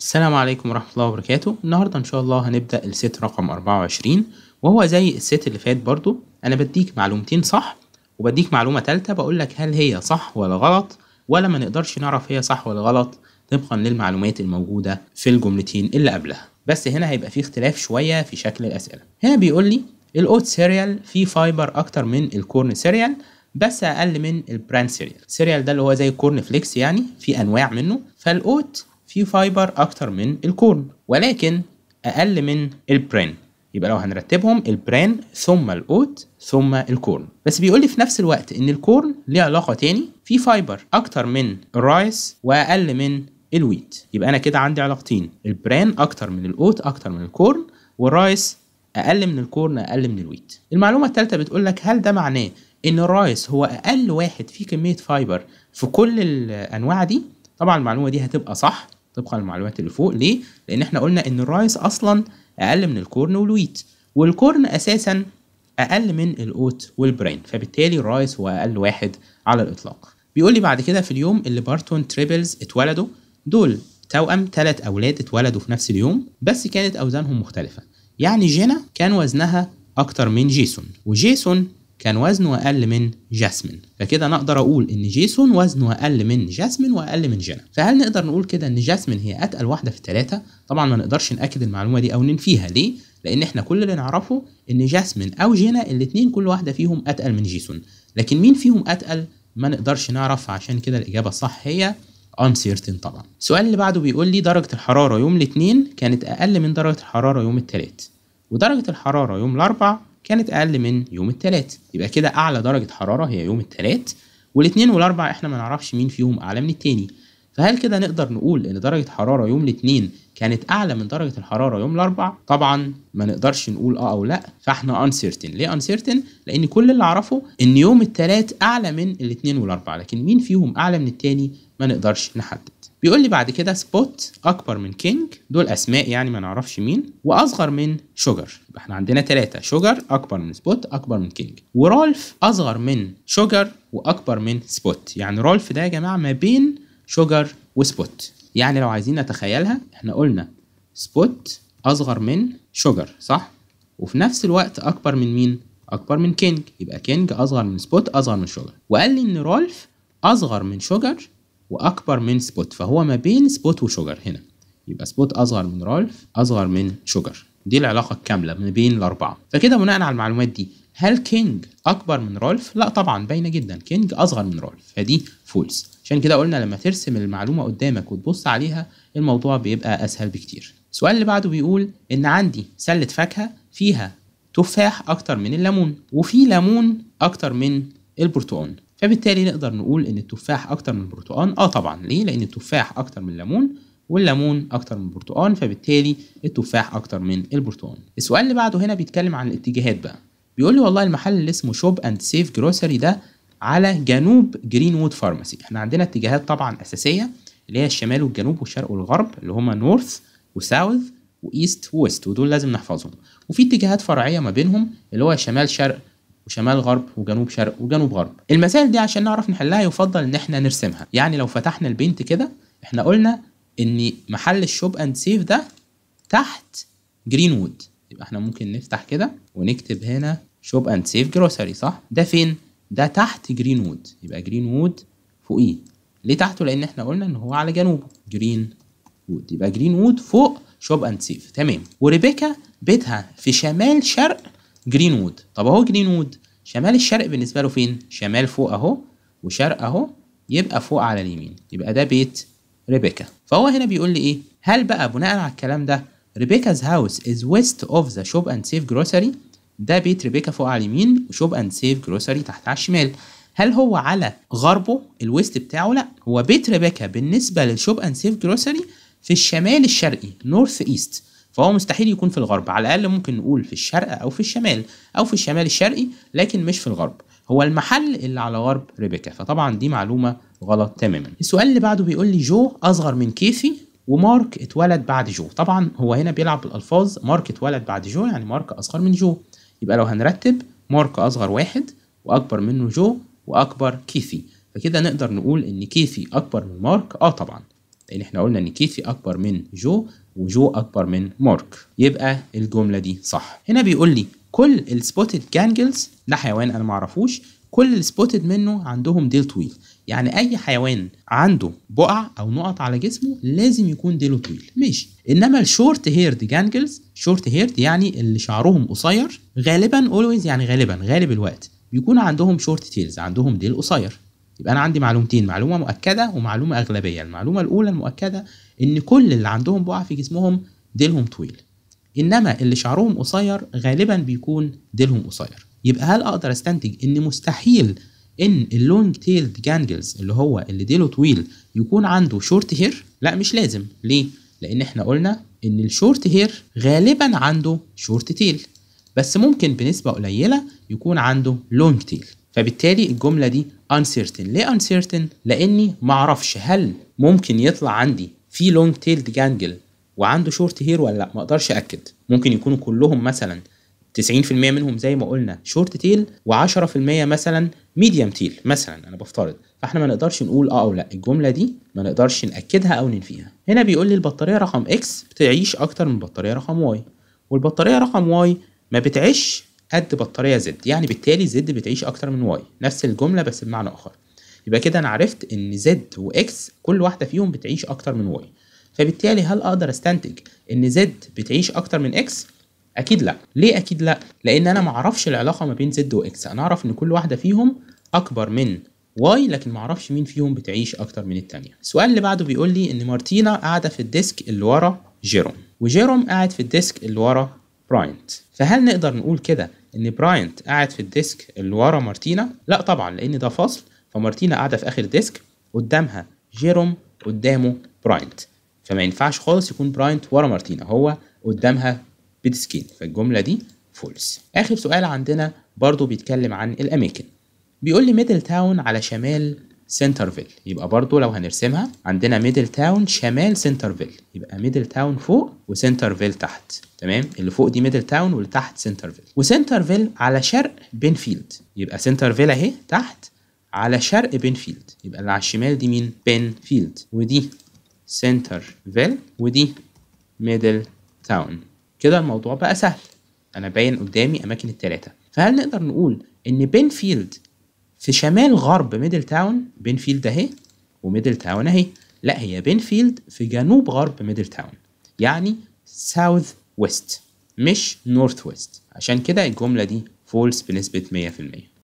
السلام عليكم ورحمة الله وبركاته النهاردة إن شاء الله هنبدأ الست رقم 24 وهو زي الست اللي فات برضو أنا بديك معلومتين صح وبديك معلومة تالتة بقولك هل هي صح ولا غلط ولا ما نقدرش نعرف هي صح ولا غلط طبقا للمعلومات الموجودة في الجملتين اللي قبلها بس هنا هيبقى فيه اختلاف شوية في شكل الأسئلة هنا بيقول لي الأوت سيريال فيه فايبر أكتر من الكورن سيريال بس اقل من البراند سيريال السيريال ده اللي هو زي الكورن فليكس يعني في انواع منه فالاوت فيه فايبر اكتر من الكورن ولكن اقل من البرين يبقى لو هنرتبهم البرين ثم الاوت ثم الكورن بس بيقول لي في نفس الوقت ان الكورن ليه علاقه تاني في فايبر اكتر من الرايس واقل من الويت يبقى انا كده عندي علاقتين البرين اكتر من الاوت اكتر من الكورن والرايس اقل من الكورن اقل من الويت المعلومه الثالثه بتقول لك هل ده معناه ان الرايس هو اقل واحد فيه كميه فايبر في كل الانواع دي طبعا المعلومه دي هتبقى صح طبقا للمعلومات اللي فوق ليه لان احنا قلنا ان الرايس اصلا اقل من الكورن والويت والكورن اساسا اقل من الاوت والبرين فبالتالي الرايس هو اقل واحد على الاطلاق بيقول لي بعد كده في اليوم اللي بارتون تريبلز اتولدوا دول توأم تلات أولاد اتولدوا في نفس اليوم بس كانت أوزانهم مختلفة يعني جينا كان وزنها أكتر من جيسون وجيسون كان وزنه أقل من جاسمين فكده أنا أقدر أقول إن جيسون وزنه أقل من جاسمين وأقل من جينا فهل نقدر نقول كده إن جاسمين هي أتقل واحدة في الثلاثة طبعا ما نقدرش نأكد المعلومة دي أو ننفيها ليه لأن إحنا كل اللي نعرفه إن جاسمين أو جينا الاثنين كل واحدة فيهم أتقل من جيسون لكن مين فيهم أتقل ما نقدرش نعرف عشان كده الإجابة الصح هي uncertain طبعا السؤال اللي بعده بيقول لي درجة الحرارة يوم الاثنين كانت أقل من درجة الحرارة يوم الثلاث ودرجة الحرارة يوم الأربع كانت اقل من يوم الثلاث يبقى كده اعلى درجه حراره هي يوم الثلاث والاثنين والاربع احنا ما نعرفش مين فيهم اعلى من التاني فهل كده نقدر نقول ان درجه حراره يوم الاثنين كانت اعلى من درجه الحراره يوم الاربع طبعا ما نقدرش نقول اه او لا فاحنا انسيرتن ليه انسيرتن لان كل اللي اعرفه ان يوم الثلاث اعلى من الاثنين والاربع لكن مين فيهم اعلى من الثاني ما نقدرش نحدد بيقول لي بعد كده سبوت اكبر من كينج دول اسماء يعني ما نعرفش مين واصغر من شوجر يبقى احنا عندنا ثلاثة شوجر اكبر من سبوت اكبر من كينج ورولف اصغر من شوجر واكبر من سبوت يعني رولف ده يا جماعه ما بين شوجر وسبوت يعني لو عايزين نتخيلها احنا قلنا سبوت اصغر من شوجر صح وفي نفس الوقت اكبر من مين اكبر من كينج يبقى كينج اصغر من سبوت اصغر من شوجر وقال لي ان رولف اصغر من شوجر واكبر من سبوت فهو ما بين سبوت وشوجر هنا يبقى سبوت اصغر من رولف اصغر من شوجر دي العلاقة الكاملة ما بين الأربعة فكده بناء على المعلومات دي هل كينج أكبر من رولف؟ لا طبعا باينة جدا كينج أصغر من رولف فدي فولس عشان كده قلنا لما ترسم المعلومة قدامك وتبص عليها الموضوع بيبقى أسهل بكتير السؤال اللي بعده بيقول إن عندي سلة فاكهة فيها تفاح أكتر من الليمون وفي ليمون أكتر من البرتقال فبالتالي نقدر نقول إن التفاح أكتر من البرتقال آه طبعا ليه؟ لأن التفاح أكتر من الليمون والليمون اكتر من البرتقال فبالتالي التفاح اكتر من البرتقال السؤال اللي بعده هنا بيتكلم عن الاتجاهات بقى بيقول لي والله المحل اللي اسمه شوب اند سيف جروسري ده على جنوب جرين وود فارماسي احنا عندنا اتجاهات طبعا اساسيه اللي هي الشمال والجنوب والشرق والغرب اللي هما نورث وساوث وايست وويست ودول لازم نحفظهم وفي اتجاهات فرعيه ما بينهم اللي هو شمال شرق وشمال غرب وجنوب شرق وجنوب غرب المسائل دي عشان نعرف نحلها يفضل ان احنا نرسمها يعني لو فتحنا البنت كده احنا قلنا ان محل الشوب اند سيف ده تحت جرين وود يبقى احنا ممكن نفتح كده ونكتب هنا شوب اند سيف جروسري صح ده فين ده تحت جرين وود يبقى جرين وود فوقيه ليه تحته لان احنا قلنا ان هو على جنوبه جرين وود يبقى جرين وود فوق شوب اند سيف تمام وريبيكا بيتها في شمال شرق جرين وود طب اهو جرين وود شمال الشرق بالنسبه له فين شمال فوق اهو وشرق اهو يبقى فوق على اليمين يبقى ده بيت ريبيكا فهو هنا بيقول لي ايه هل بقى بناء على الكلام ده ريبيكاز هاوس از ويست اوف ذا شوب اند سيف جروسري ده بيت ريبيكا فوق على اليمين وشوب اند سيف جروسري تحت على الشمال هل هو على غربه الويست بتاعه لا هو بيت ريبيكا بالنسبه للشوب اند سيف جروسري في الشمال الشرقي نورث ايست فهو مستحيل يكون في الغرب على الاقل ممكن نقول في الشرق او في الشمال او في الشمال الشرقي لكن مش في الغرب هو المحل اللي على غرب ريبيكا فطبعا دي معلومه غلط تماما السؤال اللي بعده بيقول لي جو اصغر من كيسي ومارك اتولد بعد جو طبعا هو هنا بيلعب بالالفاظ مارك اتولد بعد جو يعني مارك اصغر من جو يبقى لو هنرتب مارك اصغر واحد واكبر منه جو واكبر كيسي فكده نقدر نقول ان كيسي اكبر من مارك اه طبعا لان احنا قلنا ان كيسي اكبر من جو وجو اكبر من مارك يبقى الجمله دي صح هنا بيقول لي كل السبوتد جانجلز ده حيوان انا معرفوش كل سبوتد منه عندهم ديل طويل يعني اي حيوان عنده بقع او نقط على جسمه لازم يكون ديله طويل ماشي انما الشورت هيرد جانجلز شورت هيرد يعني اللي شعرهم قصير غالبا اولويز يعني غالبا غالب الوقت بيكون عندهم شورت تيلز عندهم ديل قصير يبقى انا عندي معلومتين معلومه مؤكده ومعلومه اغلبيه المعلومه الاولى المؤكده ان كل اللي عندهم بقع في جسمهم ديلهم طويل انما اللي شعرهم قصير غالبا بيكون ديلهم قصير يبقى هل اقدر استنتج ان مستحيل ان اللونج تيلد جانجلز اللي هو اللي ديله طويل يكون عنده شورت هير لا مش لازم ليه لان احنا قلنا ان الشورت هير غالبا عنده شورت تيل بس ممكن بنسبه قليله يكون عنده لونج تيل فبالتالي الجمله دي uncertain ليه uncertain لاني معرفش هل ممكن يطلع عندي في لونج تيلد جانجل وعنده شورت هير ولا لا ما اقدرش اكد ممكن يكونوا كلهم مثلا 90% منهم زي ما قلنا شورت تيل و10% مثلا ميديم تيل مثلا انا بفترض فاحنا ما نقدرش نقول اه او لا الجمله دي ما نقدرش ناكدها او ننفيها هنا بيقول لي البطاريه رقم اكس بتعيش اكتر من البطاريه رقم واي والبطاريه رقم واي ما بتعيش قد بطاريه زد يعني بالتالي زد بتعيش اكتر من واي نفس الجمله بس بمعنى اخر يبقى كده انا عرفت ان زد واكس كل واحده فيهم بتعيش اكتر من واي فبالتالي هل اقدر استنتج ان زد بتعيش اكتر من اكس اكيد لا ليه اكيد لا لان انا ما اعرفش العلاقه ما بين زد واكس انا اعرف ان كل واحده فيهم اكبر من واي لكن معرفش مين فيهم بتعيش اكتر من الثانيه السؤال اللي بعده بيقول لي ان مارتينا قاعده في الديسك اللي ورا جيروم وجيروم قاعد في الديسك اللي ورا براينت فهل نقدر نقول كده ان براينت قاعد في الديسك اللي ورا مارتينا لا طبعا لان ده فصل فمارتينا قاعده في اخر ديسك قدامها جيروم قدامه براينت فما ينفعش خالص يكون براينت ورا مارتينا هو قدامها بتسكين فالجملة دي فولس آخر سؤال عندنا برضو بيتكلم عن الأماكن بيقول لي ميدل تاون على شمال سنترفيل يبقى برضو لو هنرسمها عندنا ميدل تاون شمال سنترفيل يبقى ميدل تاون فوق وسنترفيل تحت تمام اللي فوق دي ميدل تاون واللي تحت سنترفيل وسنترفيل على شرق بنفيلد يبقى سنترفيل اهي تحت على شرق بنفيلد يبقى اللي على الشمال دي مين بنفيلد ودي سنترفيل ودي ميدل تاون كده الموضوع بقى سهل انا باين قدامي اماكن التلاتة فهل نقدر نقول ان بينفيلد في شمال غرب ميدل تاون بينفيلد اهي وميدل تاون اهي لا هي بينفيلد في جنوب غرب ميدل تاون يعني ساوث ويست مش نورث ويست عشان كده الجملة دي فولس بنسبة 100%